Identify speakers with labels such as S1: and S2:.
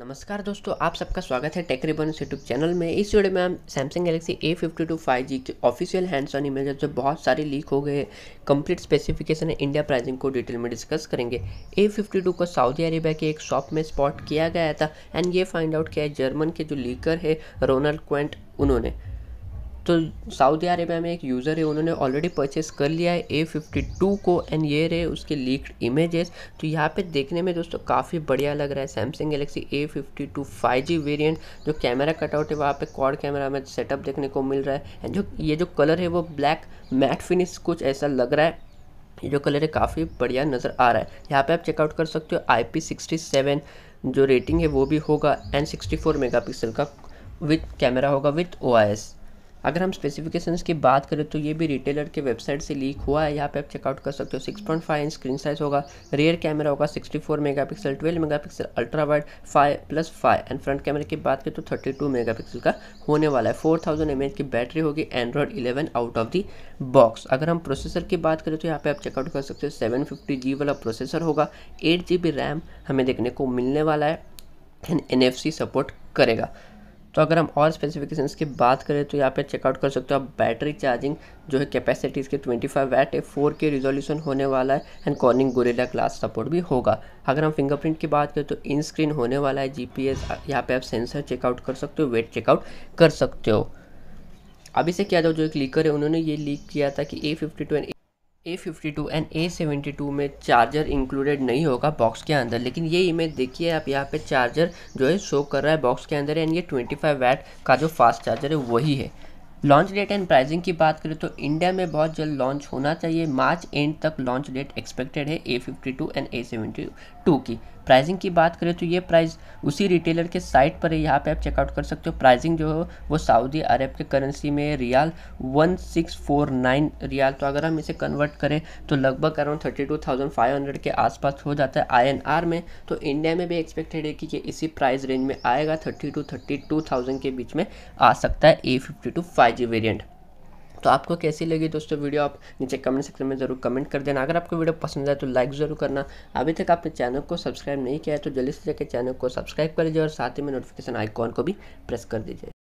S1: नमस्कार दोस्तों आप सबका स्वागत है टेक रिबन यूट्यूब चैनल में इस वीडियो में हम Samsung Galaxy A fifty two five G के ऑफिशियल हैंड्स ऑन इमेज जो बहुत सारे लीक हो गए कंप्लीट स्पेसिफिकेशन है इंडिया प्राइसिंग को डिटेल में डिस्कस करेंगे ए फिफ्टी टू को सऊदी अरेबिया के एक शॉप में स्पॉट किया गया था एंड ये फाइंड आउट किया है जर्मन के जो लीकर है रोनल्ड क्वेंट उन्होंने तो सऊदी अरेबिया में एक यूज़र है उन्होंने ऑलरेडी परचेस कर लिया है ए फिफ्टी टू को एंड ये रहे उसके लीक्ड इमेजेस तो यहाँ पे देखने में दोस्तों काफ़ी बढ़िया लग रहा है Samsung Galaxy A fifty two five G variant जो कैमरा कटआउट है वहाँ पे कॉड कैमरा में सेटअप देखने को मिल रहा है एंड जो ये जो कलर है वो ब्लैक मैट फिनिश कुछ ऐसा लग रहा है ये जो कलर है काफ़ी बढ़िया नज़र आ रहा है यहाँ पर आप चेकआउट कर सकते हो आई पी सिक्सटी सेवन जो रेटिंग है वो भी होगा and sixty four mega pixel का विथ कैमरा होगा विथ ओ आई एस अगर हम स्पेसिफिकेशन की बात करें तो ये भी रिटेलर के वेबसाइट से लीक हुआ है यहाँ पे आप चेकआउट कर सकते हो six point five inch screen size होगा रेयर कैमरा होगा sixty four mega pixel twelve mega pixel ultra wide five plus five and front कैमरे की बात करें तो थर्टी टू मेगा पिक्सल का होने वाला है फोर थाउजेंड एम एच की बैटरी होगी Android eleven out of the box अगर हम प्रोसेसर की बात करें तो यहाँ पे आप चेकआउट कर सकते हो सेवन फिफ्टी जी वाला प्रोसेसर होगा एट जी बी रैम हमें देखने को मिलने वाला है and N F C support करेगा तो अगर हम और स्पेसिफिकेशन की बात करें तो यहाँ पे चेकआउट कर सकते हो आप बैटरी चार्जिंग जो है कैपेसिटी इसके 25 फाइव वैट है फोर के रिजोल्यूशन होने वाला है and Corning Gorilla glass support भी होगा अगर हम फिंगरप्रिंट की बात करें तो इन स्क्रीन होने वाला है जी पी एस यहाँ पर आप सेंसर चेकआउट कर सकते हो वेट चेकआउट कर सकते हो अभी से क्या जाओ जो एक लीकर है उन्होंने ये लीक किया था कि A fifty two and A fifty two and A seventy two में चार्जर इंक्लूडेड नहीं होगा बॉक्स के अंदर लेकिन ये इमेज देखिए आप यहाँ पे चार्जर जो है शो कर रहा है बॉक्स के अंदर एंड ये ट्वेंटी फाइव वैट का जो फास्ट चार्जर है वही है लॉन्च डेट एंड प्राइसिंग की बात करें तो इंडिया में बहुत जल्द लॉन्च होना चाहिए मार्च एंड तक लॉन्च डेट एक्सपेक्टेड है A fifty two and A seventy two की प्राइसिंग की बात करें तो ये प्राइस उसी रिटेलर के साइट पर है यहाँ पे आप चेकआउट कर सकते हो प्राइसिंग जो है वो सऊदी अरब के करेंसी में riyal one six four nine riyal तो अगर हम इसे कन्वर्ट करें तो लगभग around thirty two thousand five hundred के आसपास हो जाता है आई एन आर में तो इंडिया में भी एक्सपेक्टेड है कि ये इसी प्राइस रेंज में आएगा thirty two thirty two thousand के बीच में आ सकता है A fifty two five G variant तो आपको कैसी लगी दोस्तों वीडियो आप नीचे कमेंट सेक्शन में ज़रूर कमेंट कर देना अगर आपको वीडियो पसंद आए तो लाइक ज़रूर करना अभी तक आपने चैनल को सब्सक्राइब नहीं किया है तो जल्दी से जाकर चैनल को सब्सक्राइब कर लीजिए और साथ ही में नोटिफिकेशन आइकॉन को भी प्रेस कर दीजिए